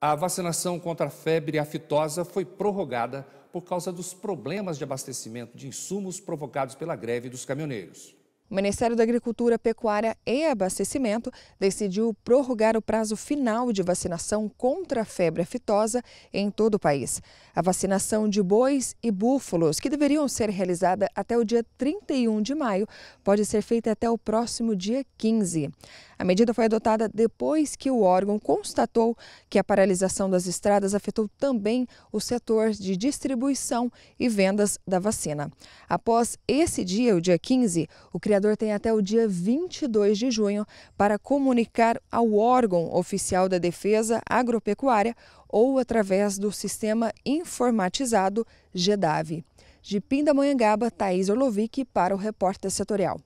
a vacinação contra a febre aftosa foi prorrogada por causa dos problemas de abastecimento de insumos provocados pela greve dos caminhoneiros. O Ministério da Agricultura, Pecuária e Abastecimento decidiu prorrogar o prazo final de vacinação contra a febre aftosa em todo o país. A vacinação de bois e búfalos, que deveriam ser realizada até o dia 31 de maio, pode ser feita até o próximo dia 15. A medida foi adotada depois que o órgão constatou que a paralisação das estradas afetou também o setor de distribuição e vendas da vacina. Após esse dia, o dia 15, o criador vereador tem até o dia 22 de junho para comunicar ao órgão oficial da Defesa Agropecuária ou através do sistema informatizado GEDAV. De Pindamonhangaba, Thaís Orlovic para o Repórter Setorial.